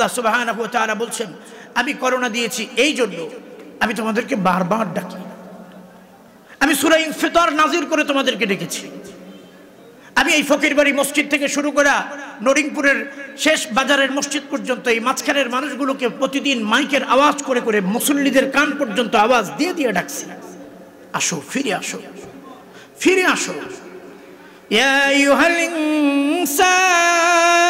আল্লাহ সুবাহ বলছেন আমি করোনা দিয়েছি এই জন্য আমি তোমাদেরকে বারবার ডাকি আমি সুরাই ফেতর নাজির করে তোমাদেরকে ডেকেছি আমি এই ফকিরবাড়ি মসজিদ থেকে শুরু করা নরিংপুরের শেষ বাজারের মসজিদ পর্যন্ত এই মাঝখানের মানুষগুলোকে প্রতিদিন মাইকের আওয়াজ করে করে মুসল্লিদের কান পর্যন্ত আওয়াজ দিয়ে দিয়ে ডাকছি আসো ফিরে আসো ফিরে আসো ইয়া ইউহাল ইনসান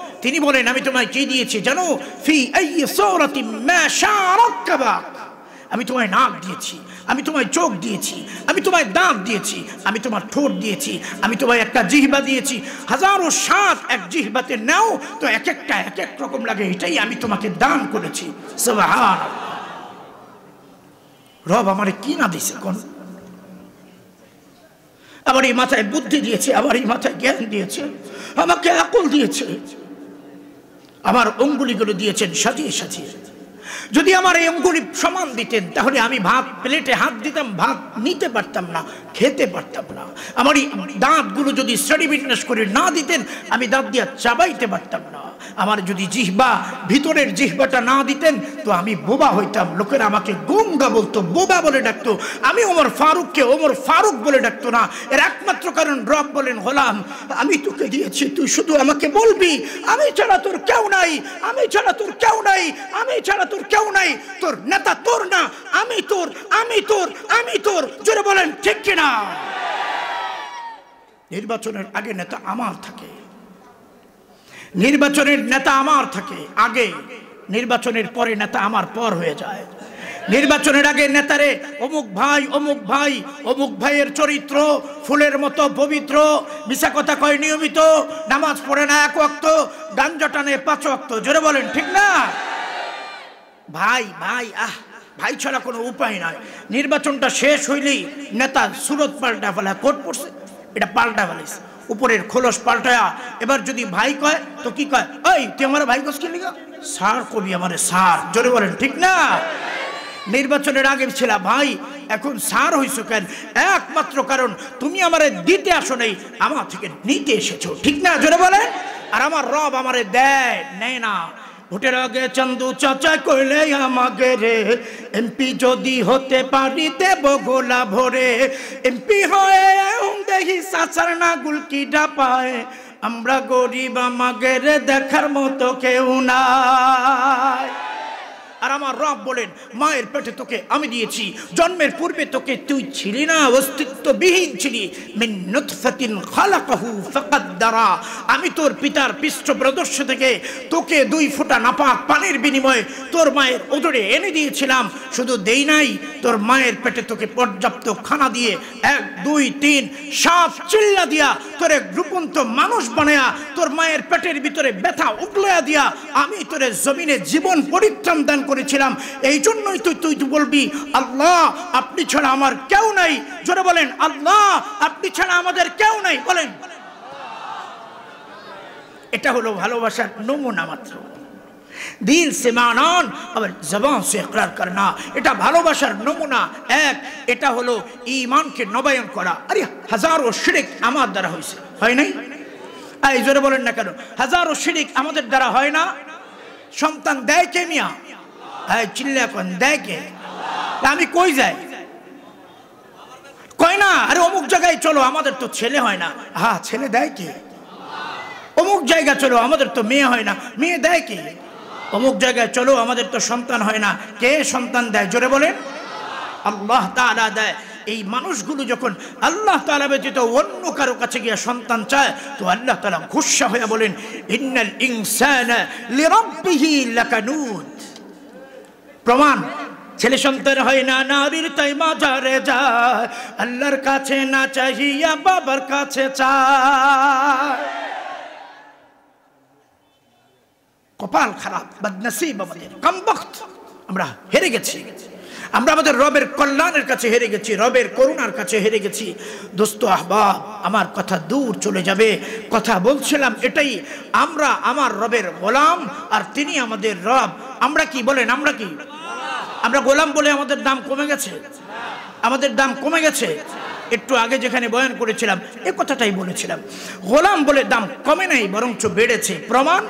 তিনি বলেন আমি তোমায় কি দিয়েছি জানো ফি আমি তোমায় নাক দিয়েছি আমি তোমায় চোখ দিয়েছি আমি তোমায় দাঁত দিয়েছি আমি তোমার ঠোঁট দিয়েছি আমি তোমায় একটা জিহবা দিয়েছি হাজারো সাত এক জিহবাতে নাও তো এক একটা এক এক রকম লাগে এটাই আমি তোমাকে দান করেছি রব আমারে কি না দিছে কোন আমার এই মাথায় বুদ্ধি দিয়েছে আমার এই মাথায় জ্ঞান দিয়েছে আমাকে আকল দিয়েছে আমার অঙ্গুলিগুলো দিয়েছেন সাজিয়ে সাজিয়ে যদি আমার এই অঙ্গুলি সমান দিতেন তাহলে আমি ভাত প্লেটে হাত দিতাম ভাত নিতে পারতাম না খেতে পারতাম না আমার এই দাঁতগুলো যদি শ্রেণীবিন্যাস করে না দিতেন আমি দাঁত দিয়ে চাবাইতে পারতাম না আমার যদি জিহবা ভিতরের জিহবাটা না দিতেন তো আমি বোবা হইতাম লোকেরা আমাকে গঙ্গা বলতো বোবা বলে ডাকতো আমি ওমর ফারুককে ওমর ফারুক বলে ডাকতো না এর একমাত্র কারণ রব বলেন হলাম আমি তোকে দিয়েছি তুই শুধু আমাকে বলবি আমি ছাড়া তোর কেউ নাই আমি ছাড়া তোর কেউ নাই আমি ছাড়া তোর কেউ নাই তোর নেতা তোর না আমি তোর আমি তোর আমি তোর জোরে বলেন ঠিক কিনা নির্বাচনের আগে নেতা আমার থাকে নির্বাচনের নেতা আমার থাকে আগে নির্বাচনের পরে নেতা আমার পর হয়ে যায় নির্বাচনের আগে নেতারে অমুক ভাই অমুক ভাই অমুক ভাইয়ের চরিত্র ফুলের মতো পবিত্র মিশা কথা কয় নিয়মিত নামাজ পড়ে না এক অক্ত গাঞ্জা পাঁচ অক্ত জোরে বলেন ঠিক না ভাই ভাই আহ ভাই ছাড়া কোনো উপায় নয় নির্বাচনটা শেষ হইলেই নেতা সুরত পাল্টা ফেলা কোর্ট পড়ছে এটা পাল্টা ফেলেছে উপরের খোলস পাল্টায়া এবার যদি ভাই কয় তো কি কয় ওই তুই আমার ভাই কস কিনলি সার কবি আমার সার জোরে বলেন ঠিক না নির্বাচনের আগে ছিল ভাই এখন সার হইছো কেন একমাত্র কারণ তুমি আমার দিতে আসো নেই আমার থেকে নিতে এসেছো ঠিক না জোরে বলেন আর আমার রব আমারে দেয় নেয় না ভোটের আগে চন্দু চাচা কইলে আমাকে রে এমপি যদি হতে পারি দেব গোলা ভরে এমপি হয়ে চাচার না গুলকিটা পায় আমরা গরিব আমাকে রে দেখার মতো কেউ নাই আর আমার রব বলেন মায়ের পেটে তোকে আমি দিয়েছি জন্মের পূর্বে তোকে তুই ছিলি না অস্তিত্ববিহীন ছিলি দ্বারা আমি তোর পিতার প্রদর্শ থেকে তোকে দুই ফোঁটা নাপাক পানির বিনিময়ে তোর মায়ের ওদরে এনে দিয়েছিলাম শুধু দেই নাই তোর মায়ের পেটে তোকে পর্যাপ্ত খানা দিয়ে এক দুই তিন সাপ চিল্লা দিয়া তোরে রূপন্ত মানুষ বানায়া তোর মায়ের পেটের ভিতরে ব্যথা উগলায়া দিয়া আমি তোরে জমিনে জীবন পরিত্রাম দান করেছিলাম এই জন্যই তুই তুই বলবি আল্লাহ আপনি ছাড়া আমার কেউ নাই জোরে বলেন আল্লাহ আপনি ছাড়া আমাদের কেউ নাই বলেন এটা হলো ভালোবাসার নমুনা মাত্র দিল সে মানন আবার জবান সে একরার করনা এটা ভালোবাসার নমুনা এক এটা হলো ইমানকে নবায়ন করা আরে হাজারো শিরিক আমার দ্বারা হয়েছে হয় নাই এই জোরে বলেন না কেন হাজারো শিরিক আমাদের দ্বারা হয় না সন্তান দেয় কে মিয়া হ্যাঁ চিল্লা কন দেয় কে আমি কই যাই কয় না আরে অমুক জায়গায় চলো আমাদের তো ছেলে হয় না হ্যাঁ ছেলে দেয় কে অমুক জায়গা চলো আমাদের তো মেয়ে হয় না মেয়ে দেয় কে অমুক জায়গায় চলো আমাদের তো সন্তান হয় না কে সন্তান দেয় জোরে বলেন আল্লাহ তালা দেয় এই মানুষগুলো যখন আল্লাহ তালা ব্যতীত অন্য কারো কাছে গিয়ে সন্তান চায় তো আল্লাহ তালা ঘুষা হয়ে বলেন ইন্নাল ইনসান লিরাব্বিহি লাকানুন প্রমাণ ছেলে সন্তান হয় না নারীর তাই মাজারে যায় আল্লাহর কাছে না চাহিয়া বাবার কাছে চায় কপাল খারাপ বদনসিব আমাদের কমবখত আমরা হেরে গেছি আমরা আমাদের রবের কল্যাণের কাছে হেরে গেছি রবের করুণার কাছে হেরে গেছি দোস্ত আহবাব আমার কথা দূর চলে যাবে কথা বলছিলাম এটাই আমরা আমার রবের গোলাম আর তিনি আমাদের রব আমরা কি বলেন আমরা কি আমরা গোলাম বলে আমাদের দাম কমে গেছে আমাদের দাম কমে গেছে একটু আগে যেখানে বয়ান করেছিলাম এ কথাটাই বলেছিলাম গোলাম বলে দাম কমে নাই বরঞ্চ বেড়েছে প্রমাণ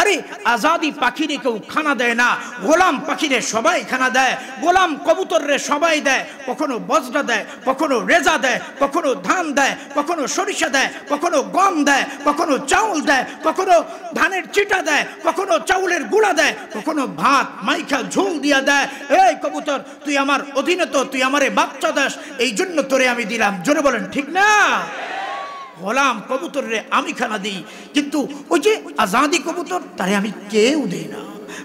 আরে আজাদি পাখিরে কেউ খানা দেয় না গোলাম পাখিরে সবাই খানা দেয় গোলাম কবুতররে সবাই দেয় কখনো বজরা দেয় কখনো রেজা দেয় কখনো ধান দেয় কখনো সরিষা দেয় কখনো গম দেয় কখনো চাউল দেয় কখনো ধানের চিটা দেয় কখনো চাউলের গুঁড়া দেয় কখনো ভাত মাইখা ঝোল দিয়া দেয় এই কবুতর তুই আমার অধীনত তুই আমারে বাচ্চা দাস এই জন্য তোরে আমি দিলাম জোরে বলেন ঠিক না গোলাম কবুতর রে আমি খানা দিই কিন্তু ওই যে আজাদি কবুতর তারে আমি কেউ দেই না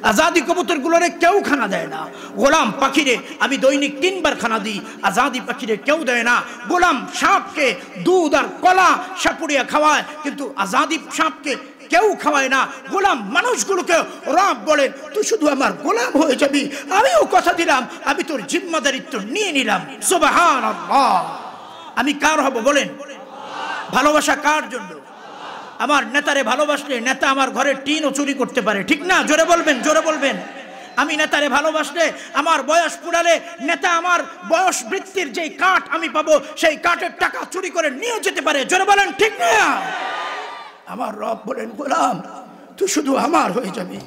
আজাদি কবুতরগুলোরে কেউ খানা দেয় না গোলাম পাখিরে আমি দৈনিক তিনবার খানা দিই আজাদি পাখিরে কেউ দেয় না গোলাম সাপকে দুধ আর কলা সাপুড়িয়া খাওয়ায় কিন্তু আজাদি সাপকে কেউ খাওয়ায় না গোলাম মানুষগুলোকে রব বলেন তুই শুধু আমার গোলাম হয়ে যাবি আমিও কথা দিলাম আমি তোর জিম্মাদারিত্ব নিয়ে নিলাম সোবাহান আমি কার হব বলেন ভালোবাসা কার জন্য আমার নেতারে ভালোবাসলে নেতা আমার ঘরের টিনও চুরি করতে পারে ঠিক না জোরে বলবেন জোরে বলবেন আমি নেতারে ভালোবাসলে আমার বয়স পুরালে নেতা আমার বয়স বৃত্তির যেই কাঠ আমি পাবো সেই কাঠের টাকা চুরি করে নিয়ে যেতে পারে জোরে বলেন ঠিক না আমার রব বলেন গোলাম তুই শুধু আমার হয়ে যাবি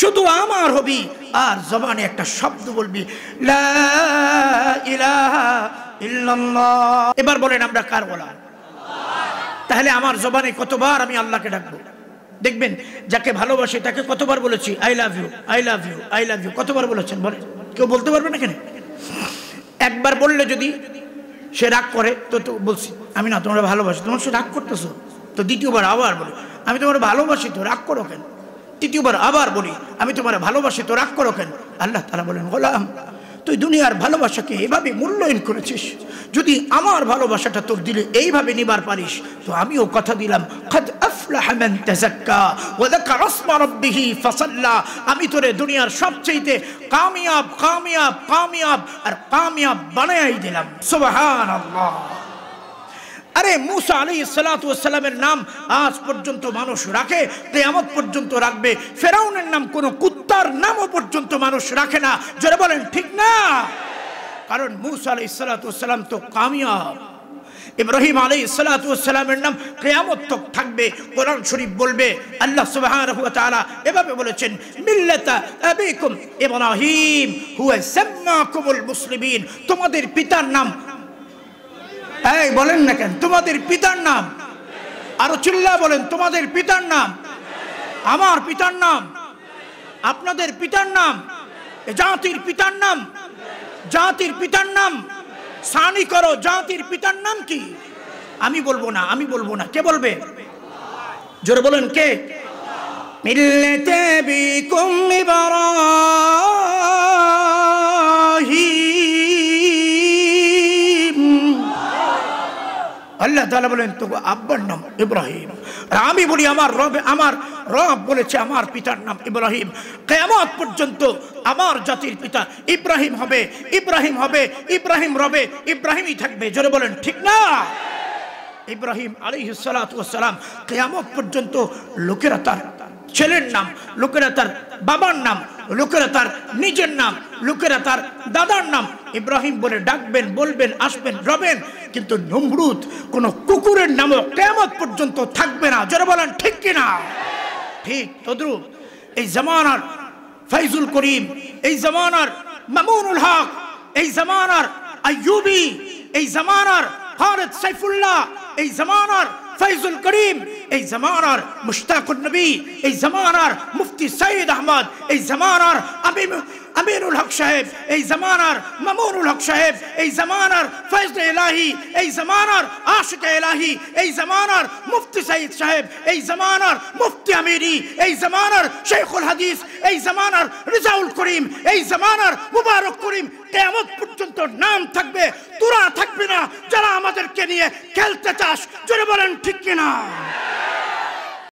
শুধু আমার হবি আর জবানে একটা শব্দ বলবি এবার বলেন আমরা কার গোলাম তাহলে আমার জবানে কতবার আমি আল্লাহকে ডাকবো দেখবেন যাকে ভালোবাসি তাকে কতবার বলেছি I love you I love you I love you কতবার বলেছেন বলে কেউ বলতে পারবে না কেন একবার বললে যদি সে রাগ করে তো তো বলছি আমি না তোমরা ভালোবাসি তোমার সে রাগ করতেছো তো দ্বিতীয়বার আবার বলি আমি তোমার ভালোবাসি তো রাগ করো কেন তৃতীয়বার আবার বলি আমি তোমার ভালোবাসি তো রাগ করো কেন আল্লাহ তারা বলেন গোলাম তুই দুনিয়ার ভালোবাসাকে এভাবে মূল্যায়ন করেছিস যদি আমার ভালোবাসাটা তোর দিলে এইভাবে নিবার পারিস তো আমিও কথা দিলাম আমি তোরে দুনিয়ার সবচেয়েতে কামিয়াব কামিয়াব কামিয়াব আর কামিয়াব বানাই দিলাম সুবহানাল্লাহ আরে মুসা আলী সালাতামের নাম আজ পর্যন্ত মানুষ রাখে তেয়ামত পর্যন্ত রাখবে ফেরাউনের নাম কোনো কুত্তার নামও পর্যন্ত মানুষ রাখে না যারা বলেন ঠিক না কারণ মুসা আলী সালাতাম তো কামিয়াব ইব্রাহিম আলী সালাতামের নাম কেয়ামত তো থাকবে কোরআন শরীফ বলবে আল্লাহ সুবাহ এভাবে বলেছেন মিল্লতা মুসলিমিন তোমাদের পিতার নাম এই বলেন না কেন তোমাদের পিতার নাম আরো চিল্লা বলেন তোমাদের পিতার নাম আমার পিতার নাম আপনাদের পিতার নাম জাতির পিতার নাম জাতির পিতার নাম সানি করো জাতির পিতার নাম কি আমি বলবো না আমি বলবো না কে বলবে জোরে বলেন কে মিল্লেতে বিকুম ইবারা আল্লাহ তালা বলেন তো আব্বার নাম ইব্রাহিম আর আমি বলি আমার রবে আমার রব বলেছে আমার পিতার নাম ইব্রাহিম কেমত পর্যন্ত আমার জাতির পিতা ইব্রাহিম হবে ইব্রাহিম হবে ইব্রাহিম রবে ইব্রাহিমই থাকবে জোরে বলেন ঠিক না ইব্রাহিম আলিহিসালাম কেয়ামত পর্যন্ত লোকেরা তার ছেলের নাম লোকেরা তার বাবার নাম লোকেরা তার নিজের নাম লোকেরা তার দাদার নাম ইব্রাহিম বলে ডাকবেন বলবেন আসবেন রবেন কিন্তু নমরুদ কোন কুকুরের নামও কেমত পর্যন্ত থাকবে না যারা বলেন ঠিক কিনা ঠিক তদ্রুপ এই জামানার ফাইজুল করিম এই জামানার মামুনুল হক এই জামানার আয়ুবি এই জামানার ফারদ সাইফুল্লাহ এই জামানার ফাইজুল করিম এই জামানার মুশতাকুর নবী এই জামানার মুফতি সৈয়দ আহমদ এই জামানার আমি আমিরুল হক সাহেব এই জামানার মামুরুল হক সাহেব এই জামানার ফয়জল এলাহি এই জামানার আশিক এলাহি এই জামানার মুফতি সাইদ সাহেব এই জামানার মুফতি আমিরি এই জামানার শেখুল হাদিস এই জামানার রিজাউল করিম এই জামানার মুবারক করিম কেমন পর্যন্ত নাম থাকবে তোরা থাকবে না যারা আমাদেরকে নিয়ে খেলতে চাস জোরে বলেন ঠিক কিনা